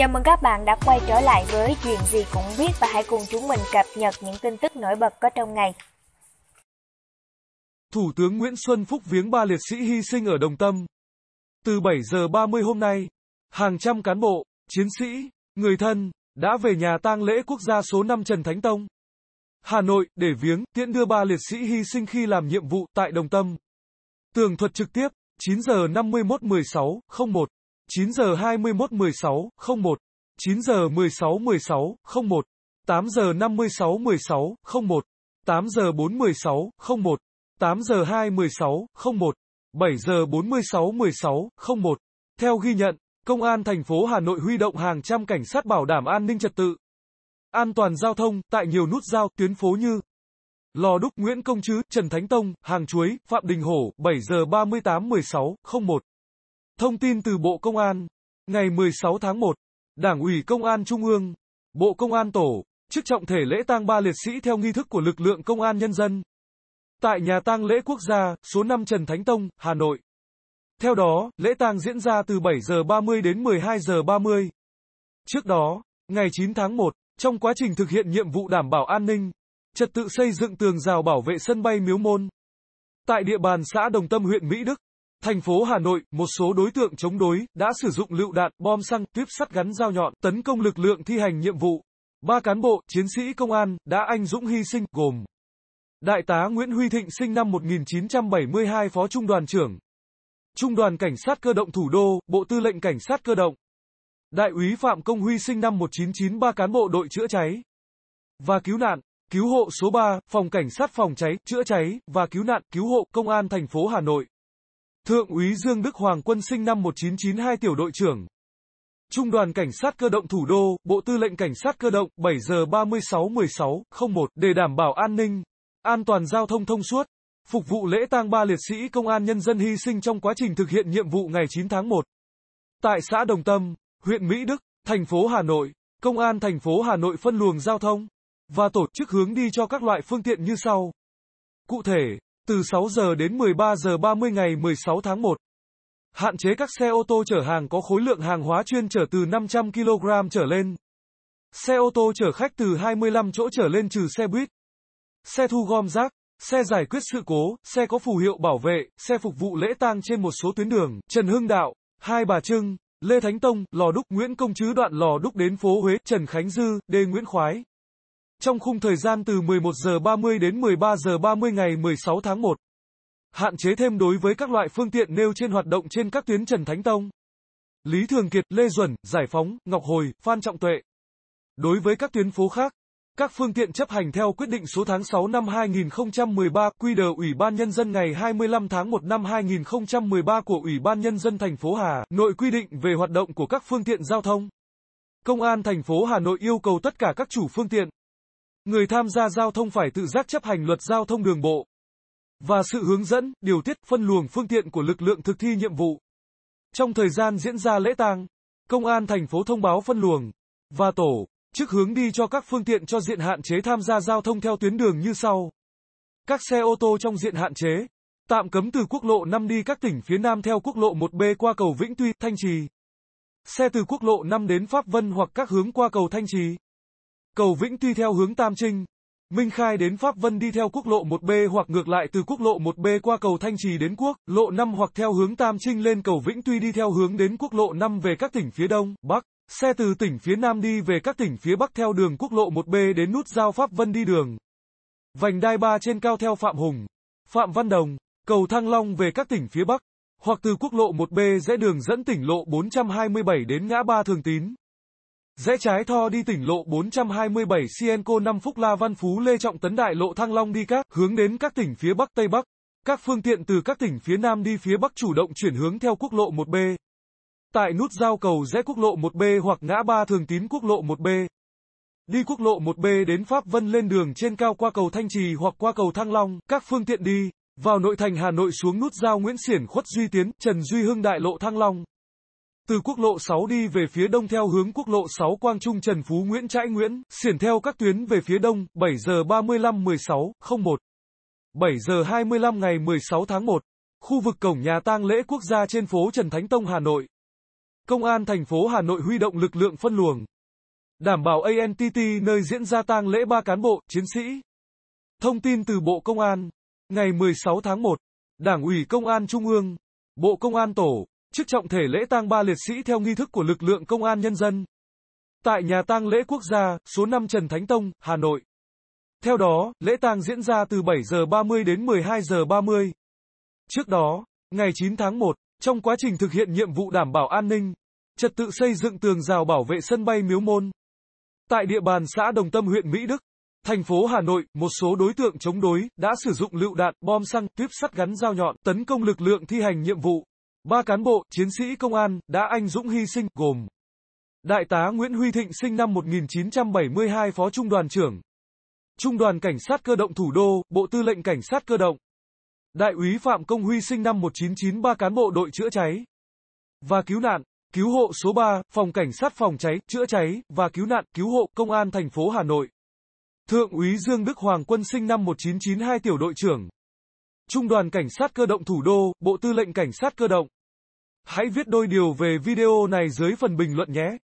Chào mừng các bạn đã quay trở lại với Chuyện gì cũng biết và hãy cùng chúng mình cập nhật những tin tức nổi bật có trong ngày. Thủ tướng Nguyễn Xuân Phúc viếng ba liệt sĩ hy sinh ở Đồng Tâm. Từ 7 giờ 30 hôm nay, hàng trăm cán bộ, chiến sĩ, người thân đã về nhà tang lễ quốc gia số 5 Trần Thánh Tông, Hà Nội để viếng tiễn đưa ba liệt sĩ hy sinh khi làm nhiệm vụ tại Đồng Tâm. Tường thuật trực tiếp 9 giờ 51 16 01 9 giờ 21 16 01 9 giờ 16 16 01 8 giờ 56 16 01 8 giờ 4 16 01 8 giờ 2 16 01 7 giờ 46 16 01 Theo ghi nhận, Công an thành phố Hà Nội huy động hàng trăm cảnh sát bảo đảm an ninh trật tự. An toàn giao thông tại nhiều nút giao tuyến phố như Lò Đúc Nguyễn Công Trứ, Trần Thánh Tông, Hàng Chuối, Phạm Đình Hổ, 7 giờ 38 16 01 Thông tin từ Bộ Công an, ngày 16 tháng 1, Đảng ủy Công an Trung ương, Bộ Công an Tổ, chức trọng thể lễ tang ba liệt sĩ theo nghi thức của lực lượng Công an Nhân dân. Tại nhà tang lễ quốc gia, số 5 Trần Thánh Tông, Hà Nội. Theo đó, lễ tang diễn ra từ 7 giờ 30 đến 12 giờ 30. Trước đó, ngày 9 tháng 1, trong quá trình thực hiện nhiệm vụ đảm bảo an ninh, trật tự xây dựng tường rào bảo vệ sân bay Miếu Môn. Tại địa bàn xã Đồng Tâm huyện Mỹ Đức, Thành phố Hà Nội, một số đối tượng chống đối đã sử dụng lựu đạn, bom xăng, tuyếp sắt gắn dao nhọn tấn công lực lượng thi hành nhiệm vụ. Ba cán bộ, chiến sĩ công an đã anh dũng hy sinh gồm Đại tá Nguyễn Huy Thịnh sinh năm 1972 Phó Trung đoàn trưởng Trung đoàn Cảnh sát cơ động thủ đô, Bộ Tư lệnh Cảnh sát cơ động Đại úy Phạm Công Huy sinh năm 1993 cán bộ đội chữa cháy và cứu nạn, cứu hộ số 3, Phòng Cảnh sát phòng cháy, chữa cháy và cứu nạn, cứu hộ Công an thành phố Hà Nội Thượng úy Dương Đức Hoàng quân sinh năm 1992 tiểu đội trưởng. Trung đoàn Cảnh sát cơ động thủ đô, Bộ Tư lệnh Cảnh sát cơ động 7 giờ 36 16 01 để đảm bảo an ninh, an toàn giao thông thông suốt, phục vụ lễ tang ba liệt sĩ công an nhân dân hy sinh trong quá trình thực hiện nhiệm vụ ngày 9 tháng 1. Tại xã Đồng Tâm, huyện Mỹ Đức, thành phố Hà Nội, Công an thành phố Hà Nội phân luồng giao thông và tổ chức hướng đi cho các loại phương tiện như sau. Cụ thể, từ 6 giờ đến 13 giờ 30 ngày 16 tháng 1. Hạn chế các xe ô tô chở hàng có khối lượng hàng hóa chuyên chở từ 500 kg trở lên. Xe ô tô chở khách từ 25 chỗ trở lên trừ xe buýt. Xe thu gom rác, xe giải quyết sự cố, xe có phù hiệu bảo vệ, xe phục vụ lễ tang trên một số tuyến đường, Trần Hưng Đạo, Hai Bà Trưng, Lê Thánh Tông, Lò Đúc, Nguyễn Công Chứ đoạn Lò Đúc đến phố Huế, Trần Khánh Dư, Đê Nguyễn Khoái. Trong khung thời gian từ 11 giờ 30 đến 13 giờ 30 ngày 16 tháng 1. Hạn chế thêm đối với các loại phương tiện nêu trên hoạt động trên các tuyến Trần Thánh Tông, Lý Thường Kiệt, Lê Duẩn, Giải Phóng, Ngọc Hồi, Phan Trọng Tuệ. Đối với các tuyến phố khác, các phương tiện chấp hành theo quyết định số tháng 6 năm 2013 quy QĐ Ủy ban Nhân dân ngày 25 tháng 1 năm 2013 của Ủy ban Nhân dân thành phố Hà Nội quy định về hoạt động của các phương tiện giao thông. Công an thành phố Hà Nội yêu cầu tất cả các chủ phương tiện, Người tham gia giao thông phải tự giác chấp hành luật giao thông đường bộ và sự hướng dẫn, điều tiết, phân luồng phương tiện của lực lượng thực thi nhiệm vụ. Trong thời gian diễn ra lễ tang, công an thành phố thông báo phân luồng và tổ chức hướng đi cho các phương tiện cho diện hạn chế tham gia giao thông theo tuyến đường như sau. Các xe ô tô trong diện hạn chế tạm cấm từ quốc lộ 5 đi các tỉnh phía Nam theo quốc lộ 1B qua cầu Vĩnh Tuy, Thanh Trì. Xe từ quốc lộ 5 đến Pháp Vân hoặc các hướng qua cầu Thanh Trì. Cầu Vĩnh Tuy theo hướng Tam Trinh. Minh Khai đến Pháp Vân đi theo quốc lộ 1B hoặc ngược lại từ quốc lộ 1B qua cầu Thanh Trì đến quốc lộ 5 hoặc theo hướng Tam Trinh lên cầu Vĩnh Tuy đi theo hướng đến quốc lộ 5 về các tỉnh phía Đông, Bắc. Xe từ tỉnh phía Nam đi về các tỉnh phía Bắc theo đường quốc lộ 1B đến nút giao Pháp Vân đi đường. Vành đai 3 trên cao theo Phạm Hùng, Phạm Văn Đồng, cầu Thăng Long về các tỉnh phía Bắc, hoặc từ quốc lộ 1B rẽ đường dẫn tỉnh lộ 427 đến ngã ba Thường Tín. Rẽ trái tho đi tỉnh lộ 427 Cienco 5 Phúc La Văn Phú Lê Trọng Tấn Đại lộ Thăng Long đi các hướng đến các tỉnh phía Bắc Tây Bắc. Các phương tiện từ các tỉnh phía Nam đi phía Bắc chủ động chuyển hướng theo quốc lộ 1B. Tại nút giao cầu rẽ quốc lộ 1B hoặc ngã ba thường tín quốc lộ 1B. Đi quốc lộ 1B đến Pháp Vân lên đường trên cao qua cầu Thanh Trì hoặc qua cầu Thăng Long, các phương tiện đi, vào nội thành Hà Nội xuống nút giao Nguyễn Xiển Khuất Duy Tiến, Trần Duy Hưng Đại lộ Thăng Long từ quốc lộ 6 đi về phía đông theo hướng quốc lộ 6 Quang Trung Trần Phú Nguyễn Trãi Nguyễn, xỉn theo các tuyến về phía đông, 7 giờ 35 16 01. 7 giờ 25 ngày 16 tháng 1, khu vực cổng nhà tang lễ quốc gia trên phố Trần Thánh Tông Hà Nội. Công an thành phố Hà Nội huy động lực lượng phân luồng, đảm bảo ANTT nơi diễn ra tang lễ ba cán bộ, chiến sĩ. Thông tin từ Bộ Công an, ngày 16 tháng 1, Đảng ủy Công an Trung ương, Bộ Công an Tổ, Trước trọng thể lễ tang ba liệt sĩ theo nghi thức của lực lượng công an nhân dân. Tại nhà tang lễ quốc gia, số 5 Trần Thánh Tông, Hà Nội. Theo đó, lễ tang diễn ra từ 7 giờ 30 đến 12 giờ 30. Trước đó, ngày 9 tháng 1, trong quá trình thực hiện nhiệm vụ đảm bảo an ninh, trật tự xây dựng tường rào bảo vệ sân bay Miếu Môn. Tại địa bàn xã Đồng Tâm huyện Mỹ Đức, thành phố Hà Nội, một số đối tượng chống đối đã sử dụng lựu đạn, bom xăng, tuyếp sắt gắn dao nhọn tấn công lực lượng thi hành nhiệm vụ. Ba cán bộ, chiến sĩ công an, đã anh dũng hy sinh, gồm Đại tá Nguyễn Huy Thịnh sinh năm 1972 Phó Trung đoàn trưởng Trung đoàn Cảnh sát Cơ động Thủ đô, Bộ Tư lệnh Cảnh sát Cơ động Đại úy Phạm Công Huy sinh năm 1993 cán bộ đội chữa cháy và cứu nạn, cứu hộ số 3, Phòng Cảnh sát Phòng cháy, chữa cháy và cứu nạn, cứu hộ, Công an thành phố Hà Nội Thượng úy Dương Đức Hoàng Quân sinh năm 1992 tiểu đội trưởng Trung đoàn Cảnh sát cơ động thủ đô, Bộ Tư lệnh Cảnh sát cơ động. Hãy viết đôi điều về video này dưới phần bình luận nhé.